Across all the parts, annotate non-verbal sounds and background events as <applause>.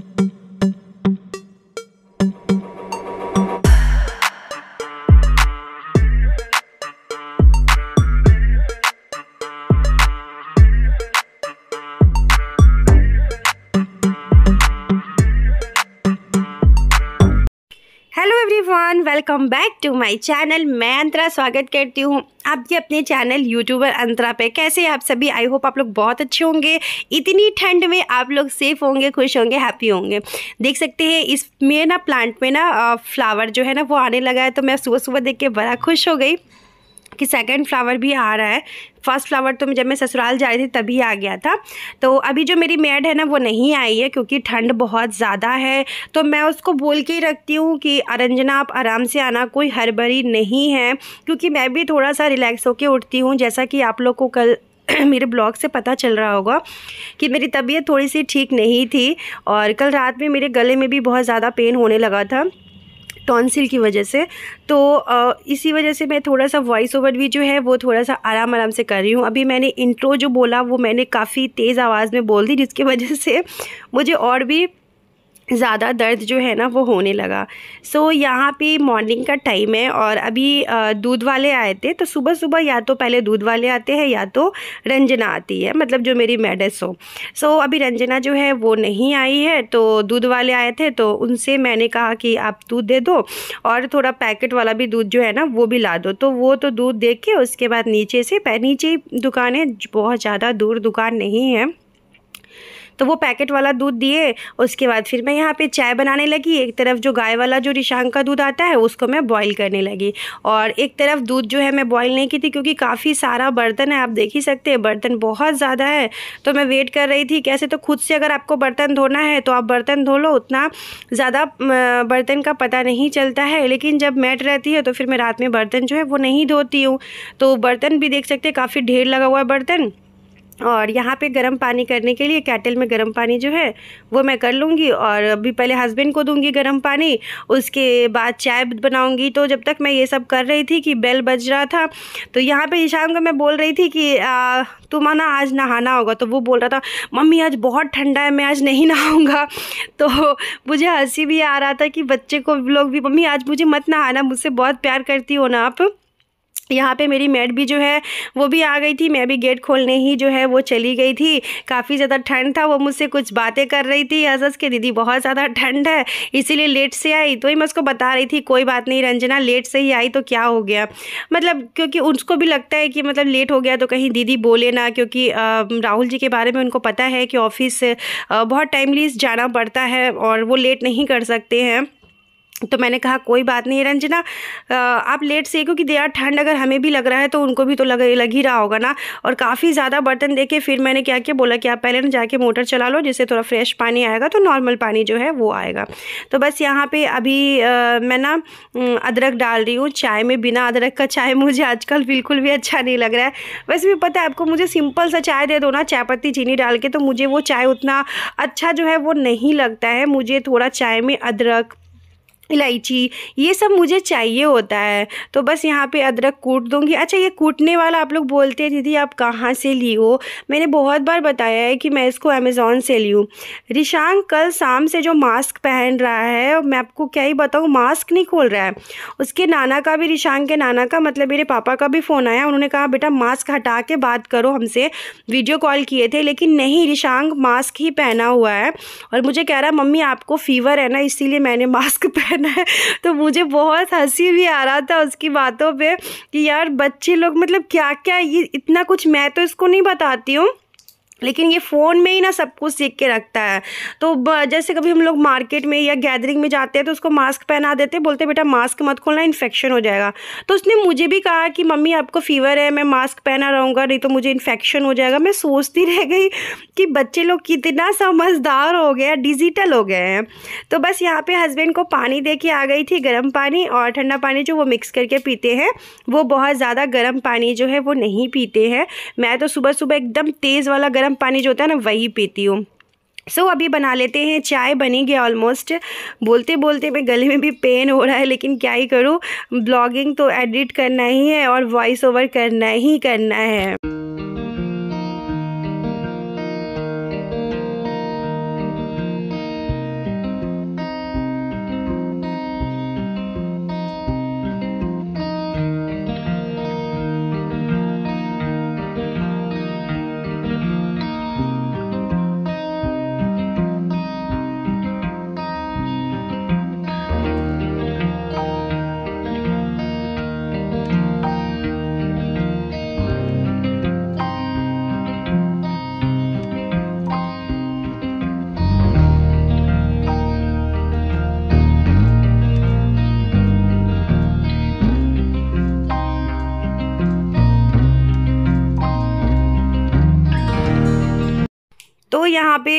thank you welcome back to my channel मैं अंतरा स्वागत करती हूँ आप आपके अपने चैनल यूट्यूबर अंतरा पे कैसे आप सभी आई होप आप लोग बहुत अच्छे होंगे इतनी ठंड में आप लोग सेफ होंगे खुश होंगे हैप्पी होंगे देख सकते हैं इसमें ना प्लांट में ना फ्लावर जो है ना वो आने लगा है तो मैं सुबह सुबह देख के बड़ा खुश हो गई कि सेकंड फ्लावर भी आ रहा है फर्स्ट फ्लावर तो जब मैं ससुराल जा रही थी तभी आ गया था तो अभी जो मेरी मेड है ना वो नहीं आई है क्योंकि ठंड बहुत ज़्यादा है तो मैं उसको बोल के ही रखती हूँ कि अरंजना आप आराम से आना कोई हड़बड़ी नहीं है क्योंकि मैं भी थोड़ा सा रिलैक्स होकर उठती हूँ जैसा कि आप लोग को कल <clears throat> मेरे ब्लॉग से पता चल रहा होगा कि मेरी तबीयत थोड़ी सी ठीक नहीं थी और कल रात में मेरे गले में भी बहुत ज़्यादा पेन होने लगा था टॉन्सिल की वजह से तो इसी वजह से मैं थोड़ा सा वॉइस ओवर भी जो है वो थोड़ा सा आराम आराम से कर रही हूँ अभी मैंने इंट्रो जो बोला वो मैंने काफ़ी तेज़ आवाज़ में बोल दी जिसकी वजह से मुझे और भी ज़्यादा दर्द जो है ना वो होने लगा सो so, यहाँ पे मॉर्निंग का टाइम है और अभी दूध वाले आए थे तो सुबह सुबह या तो पहले दूध वाले आते हैं या तो रंजना आती है मतलब जो मेरी मेडस हो सो so, अभी रंजना जो है वो नहीं आई है तो दूध वाले आए थे तो उनसे मैंने कहा कि आप दूध दे दो और थोड़ा पैकेट वाला भी दूध जो है ना वो भी ला दो तो वो तो दूध दे के उसके बाद नीचे से नीचे दुकान है बहुत ज़्यादा दूर दुकान नहीं है तो वो पैकेट वाला दूध दिए उसके बाद फिर मैं यहाँ पे चाय बनाने लगी एक तरफ जो गाय वाला जो रिशांग का दूध आता है उसको मैं बॉईल करने लगी और एक तरफ दूध जो है मैं बॉईल नहीं की थी क्योंकि काफ़ी सारा बर्तन है आप देख ही सकते हैं बर्तन बहुत ज़्यादा है तो मैं वेट कर रही थी कैसे तो खुद से अगर आपको बर्तन धोना है तो आप बर्तन धो लो उतना ज़्यादा बर्तन का पता नहीं चलता है लेकिन जब मैट रहती है तो फिर मैं रात में बर्तन जो है वो नहीं धोती हूँ तो बर्तन भी देख सकते काफ़ी ढेर लगा हुआ है बर्तन और यहाँ पे गर्म पानी करने के लिए कैटल में गर्म पानी जो है वो मैं कर लूँगी और अभी पहले हस्बैंड को दूँगी गर्म पानी उसके बाद चाय बनाऊँगी तो जब तक मैं ये सब कर रही थी कि बेल बज रहा था तो यहाँ पे ईशान को मैं बोल रही थी कि तुम ना आज नहाना होगा तो वो बोल रहा था मम्मी आज बहुत ठंडा है मैं आज नहीं <laughs> नहाऊँगा तो मुझे हंसी भी आ रहा था कि बच्चे को लोग भी मम्मी आज मुझे मत नहाना मुझसे बहुत प्यार करती हो ना आप यहाँ पे मेरी मैट भी जो है वो भी आ गई थी मैं भी गेट खोलने ही जो है वो चली गई थी काफ़ी ज़्यादा ठंड था वो मुझसे कुछ बातें कर रही थी अजस के दीदी बहुत ज़्यादा ठंड है इसीलिए लेट से आई तो ही मैं उसको बता रही थी कोई बात नहीं रंजना लेट से ही आई तो क्या हो गया मतलब क्योंकि उसको भी लगता है कि मतलब लेट हो गया तो कहीं दीदी बोले ना क्योंकि राहुल जी के बारे में उनको पता है कि ऑफिस बहुत टाइमली जाना पड़ता है और वो लेट नहीं कर सकते हैं तो मैंने कहा कोई बात नहीं रंजना आप लेट से क्योंकि देर ठंड अगर हमें भी लग रहा है तो उनको भी तो लग लग ही रहा होगा ना और काफ़ी ज़्यादा बर्तन के फिर मैंने क्या किया बोला कि आप पहले ना जाके मोटर चला लो जिससे थोड़ा फ्रेश पानी आएगा तो नॉर्मल पानी जो है वो आएगा तो बस यहाँ पर अभी आ, मैं ना अदरक डाल रही हूँ चाय में बिना अदरक का चाय मुझे आजकल बिल्कुल भी अच्छा नहीं लग रहा है वैसे भी पता है आपको मुझे सिंपल सा चाय दे दो ना चाय पत्ती चीनी डाल के तो मुझे वो चाय उतना अच्छा जो है वो नहीं लगता है मुझे थोड़ा चाय में अदरक इलायची ये सब मुझे चाहिए होता है तो बस यहाँ पे अदरक कूट दूँगी अच्छा ये कूटने वाला आप लोग बोलते हैं दीदी आप कहाँ से ली हो मैंने बहुत बार बताया है कि मैं इसको अमेज़ोन से ली हूँ रिशांग कल शाम से जो मास्क पहन रहा है मैं आपको क्या ही बताऊँ मास्क नहीं खोल रहा है उसके नाना का भी रिशांग के नाना का मतलब मेरे पापा का भी फ़ोन आया उन्होंने कहा बेटा मास्क हटा के बात करो हमसे वीडियो कॉल किए थे लेकिन नहीं रिशांग मास्क ही पहना हुआ है और मुझे कह रहा मम्मी आपको फ़ीवर है ना इसीलिए मैंने मास्क <laughs> पहन करना है तो मुझे बहुत हंसी भी आ रहा था उसकी बातों पे कि यार बच्चे लोग मतलब क्या क्या ये इतना कुछ मैं तो इसको नहीं बताती हूँ लेकिन ये फ़ोन में ही ना सब कुछ सीख के रखता है तो जैसे कभी हम लोग मार्केट में या गैदरिंग में जाते हैं तो उसको मास्क पहना देते हैं बोलते बेटा मास्क मत खोलना इन्फेक्शन हो जाएगा तो उसने मुझे भी कहा कि मम्मी आपको फ़ीवर है मैं मास्क पहना रहूँगा नहीं तो मुझे इन्फेक्शन हो जाएगा मैं सोचती रह गई कि बच्चे लोग कितना समझदार हो गया डिजिटल हो गए हैं तो बस यहाँ पर हस्बैंड को पानी दे के आ गई थी गर्म पानी और ठंडा पानी जो वो मिक्स करके पीते हैं वो बहुत ज़्यादा गर्म पानी जो है वो नहीं पीते हैं मैं तो सुबह सुबह एकदम तेज़ वाला गर्म गर्म पानी जो होता है ना वही पीती हूँ सो so, अभी बना लेते हैं चाय बनी गया ऑलमोस्ट बोलते बोलते मैं गले में भी पेन हो रहा है लेकिन क्या ही करूँ ब्लॉगिंग तो एडिट करना ही है और वॉइस ओवर करना ही करना है तो यहाँ पे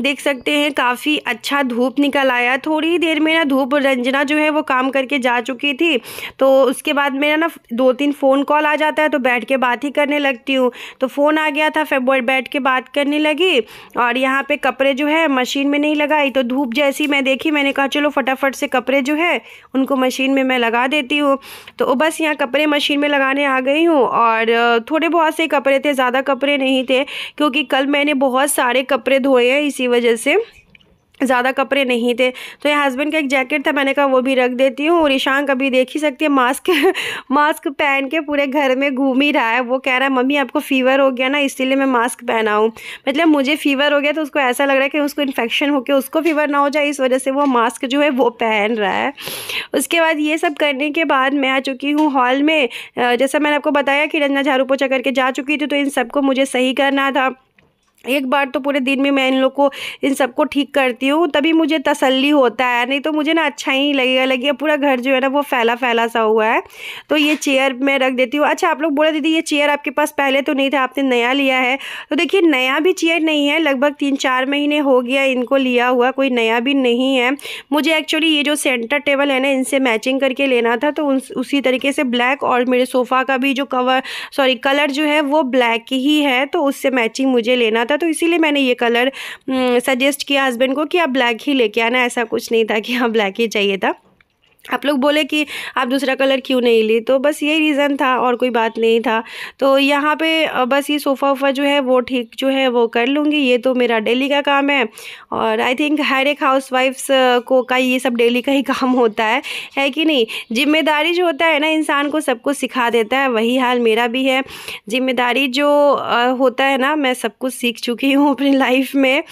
देख सकते हैं काफ़ी अच्छा धूप निकल आया थोड़ी ही देर में ना धूप रंजना जो है वो काम करके जा चुकी थी तो उसके बाद मेरा ना दो तीन फ़ोन कॉल आ जाता है तो बैठ के बात ही करने लगती हूँ तो फ़ोन आ गया था फिर बैठ के बात करने लगी और यहाँ पे कपड़े जो है मशीन में नहीं लगाई तो धूप जैसी मैं देखी मैंने कहा चलो फटाफट से कपड़े जो है उनको मशीन में मैं लगा देती हूँ तो बस यहाँ कपड़े मशीन में लगाने आ गई हूँ और थोड़े बहुत से कपड़े थे ज़्यादा कपड़े नहीं थे क्योंकि कल मैंने बहुत सारे कपड़े धोए हैं इसी वजह से ज़्यादा कपड़े नहीं थे तो ये हस्बैंड का एक जैकेट था मैंने कहा वो भी रख देती हूँ और ईशान कभी देख ही सकती है मास्क मास्क <laughs> पहन के पूरे घर में घूम ही रहा है वो कह रहा है मम्मी आपको फ़ीवर हो गया ना इसीलिए मैं मास्क पहना हूँ मतलब मुझे फ़ीवर हो गया तो उसको ऐसा लग रहा है कि उसको इन्फेक्शन होकर उसको फ़ीवर ना हो जाए इस वजह से वो मास्क जो है वो पहन रहा है उसके बाद ये सब करने के बाद मैं आ चुकी हूँ हॉल में जैसा मैंने आपको बताया कि रंजना झाड़ू पोछा करके जा चुकी थी तो इन सबको मुझे सही करना था एक बार तो पूरे दिन में मैं इन लोग को इन सबको ठीक करती हूँ तभी मुझे तसल्ली होता है नहीं तो मुझे ना अच्छा ही लगेगा लगे पूरा घर जो है ना वो फैला फैला सा हुआ है तो ये चेयर मैं रख देती हूँ अच्छा आप लोग बोला दीदी ये चेयर आपके पास पहले तो नहीं था आपने नया लिया है तो देखिए नया भी चेयर नहीं है लगभग तीन चार महीने हो गया इनको लिया हुआ कोई नया भी नहीं है मुझे एक्चुअली ये जो सेंटर टेबल है ना इनसे मैचिंग करके लेना था तो उसी तरीके से ब्लैक और मेरे सोफ़ा का भी जो कवर सॉरी कलर जो है वो ब्लैक ही है तो उससे मैचिंग मुझे लेना था था तो इसीलिए मैंने ये कलर सजेस्ट हम्म, किया हस्बैंड को कि आप ब्लैक ही लेके आना ऐसा कुछ नहीं था कि हाँ ब्लैक ही चाहिए था आप लोग बोले कि आप दूसरा कलर क्यों नहीं ली तो बस यही रीज़न था और कोई बात नहीं था तो यहाँ पे बस ये सोफ़ा वोफ़ा जो है वो ठीक जो है वो कर लूँगी ये तो मेरा डेली का काम है और आई थिंक हर एक हाउस वाइफ्स को का ये सब डेली का ही <laughs> काम होता है है कि नहीं जिम्मेदारी जो होता है ना इंसान को सब कुछ सिखा देता है वही हाल मेरा भी है जिम्मेदारी जो होता है ना मैं सब कुछ सीख चुकी हूँ <laughs> अपनी लाइफ में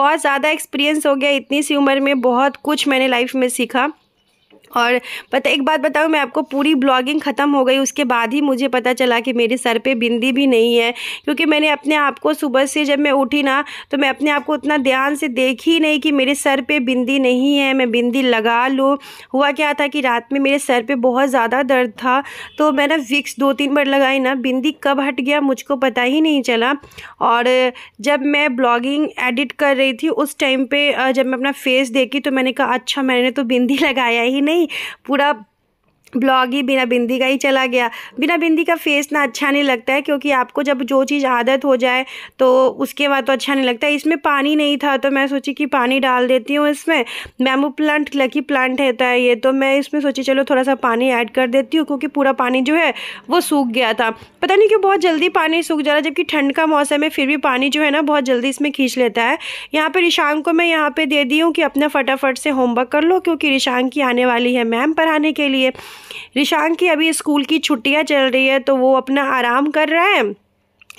बहुत ज़्यादा एक्सपीरियंस हो गया इतनी सी उम्र में बहुत कुछ मैंने लाइफ में सीखा और पता एक बात बताऊँ मैं आपको पूरी ब्लॉगिंग ख़त्म हो गई उसके बाद ही मुझे पता चला कि मेरे सर पे बिंदी भी नहीं है क्योंकि मैंने अपने आप को सुबह से जब मैं उठी ना तो मैं अपने आप को उतना ध्यान से देखी नहीं कि मेरे सर पे बिंदी नहीं है मैं बिंदी लगा लूँ हुआ क्या था कि रात में मेरे सर पर बहुत ज़्यादा दर्द था तो मैंने विक्स दो तीन बार लगाई ना बिंदी कब हट गया मुझको पता ही नहीं चला और जब मैं ब्लॉगिंग एडिट कर रही थी उस टाइम पर जब मैं अपना फेस देखी तो मैंने कहा अच्छा मैंने तो बिंदी <laughs> लगाया ही नहीं पूरा ब्लॉग ही बिना बिंदी का ही चला गया बिना बिंदी का फेस ना अच्छा नहीं लगता है क्योंकि आपको जब जो चीज़ आदत हो जाए तो उसके बाद तो अच्छा नहीं लगता है इसमें पानी नहीं था तो मैं सोची कि पानी डाल देती हूँ इसमें मैमो प्लांट लकी प्लांट रहता है ये तो मैं इसमें सोची चलो थोड़ा सा पानी ऐड कर देती हूँ क्योंकि पूरा पानी जो है वो सूख गया था पता नहीं क्यों बहुत जल्दी पानी सूख जा रहा है जबकि ठंड का मौसम है फिर भी पानी जो है ना बहुत जल्दी इसमें खींच लेता है यहाँ पर रिशांग को मैं यहाँ पर दे दी हूँ कि अपना फटाफट से होमवर्क कर लो क्योंकि रिशांग की आने वाली है मैम पढ़ाने के लिए रिशांग की अभी स्कूल की छुट्टियाँ चल रही है तो वो अपना आराम कर रहा है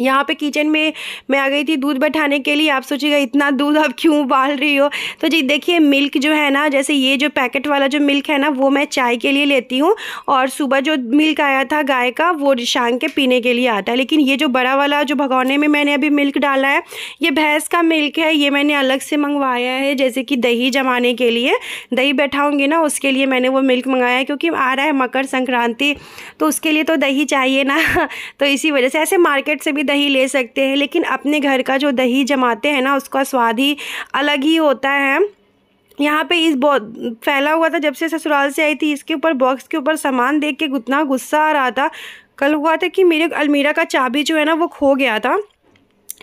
यहाँ पे किचन में मैं आ गई थी दूध बैठाने के लिए आप सोचिएगा इतना दूध आप क्यों उबाल रही हो तो जी देखिए मिल्क जो है ना जैसे ये जो पैकेट वाला जो मिल्क है ना वो मैं चाय के लिए लेती हूँ और सुबह जो मिल्क आया था गाय का वो शाम के पीने के लिए आता है लेकिन ये जो बड़ा वाला जो भगौने में मैंने अभी मिल्क डाला है ये भैंस का मिल्क है ये मैंने अलग से मंगवाया है जैसे कि दही जमाने के लिए दही बैठाऊँगी ना उसके लिए मैंने वो मिल्क मंगाया है क्योंकि आ रहा है मकर संक्रांति तो उसके लिए तो दही चाहिए ना <laughs> तो इसी वजह से ऐसे मार्केट से भी भी दही ले सकते हैं लेकिन अपने घर का जो दही जमाते हैं ना उसका स्वाद ही अलग ही होता है यहाँ पे इस बहुत फैला हुआ था जब से ससुराल से आई थी इसके ऊपर बॉक्स के ऊपर सामान देख के उतना गुस्सा आ रहा था कल हुआ था कि मेरे अलमीरा का चाबी जो है ना वो खो गया था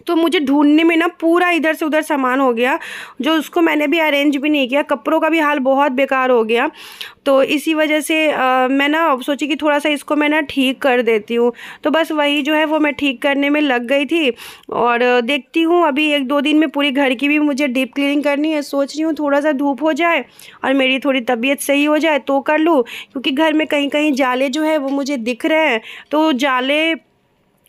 तो मुझे ढूंढने में ना पूरा इधर से उधर सामान हो गया जो उसको मैंने भी अरेंज भी नहीं किया कपड़ों का भी हाल बहुत बेकार हो गया तो इसी वजह से आ, मैं ना सोची कि थोड़ा सा इसको मैं ना ठीक कर देती हूँ तो बस वही जो है वो मैं ठीक करने में लग गई थी और देखती हूँ अभी एक दो दिन में पूरी घर की भी मुझे डीप क्लीनिंग करनी है सोच रही हूँ थोड़ा सा धूप हो जाए और मेरी थोड़ी तबीयत सही हो जाए तो कर लूँ क्योंकि घर में कहीं कहीं जाले जो है वो मुझे दिख रहे हैं तो जाले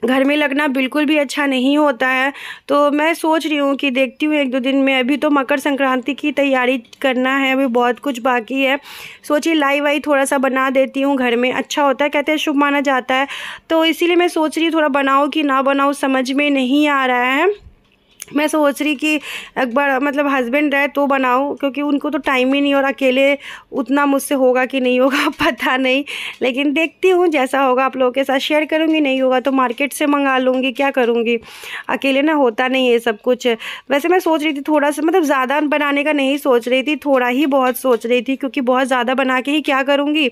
घर में लगना बिल्कुल भी अच्छा नहीं होता है तो मैं सोच रही हूँ कि देखती हूँ एक दो दिन में अभी तो मकर संक्रांति की तैयारी करना है अभी बहुत कुछ बाकी है सोची लाई वाई थोड़ा सा बना देती हूँ घर में अच्छा होता है कहते हैं शुभ माना जाता है तो इसीलिए मैं सोच रही हूँ थोड़ा बनाऊँ कि ना बनाऊँ समझ में नहीं आ रहा है मैं सोच रही कि एक बार मतलब हस्बैंड रहे तो बनाओ क्योंकि उनको तो टाइम ही नहीं और अकेले उतना मुझसे होगा कि नहीं होगा <laughs> पता नहीं लेकिन देखती हूँ जैसा होगा आप लोगों के साथ शेयर करूँगी नहीं होगा तो मार्केट से मंगा लूँगी क्या करूँगी अकेले ना होता नहीं है सब कुछ वैसे मैं सोच रही थी थोड़ा सा मतलब ज़्यादा बनाने का नहीं सोच रही थी थोड़ा ही बहुत सोच रही थी क्योंकि बहुत ज़्यादा बना के ही क्या करूँगी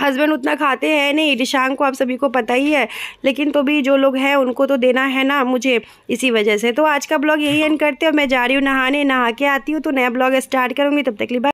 हस्बैंड उतना खाते हैं नहीं रिशांग को आप सभी को पता ही है लेकिन तो भी जो लोग हैं उनको तो देना है ना मुझे इसी वजह से तो आज का ब्लॉग यही एंड करते हैं मैं जा रही हूँ नहाने नहा के आती हूँ तो नया ब्लॉग स्टार्ट करूँगी तब तक लिए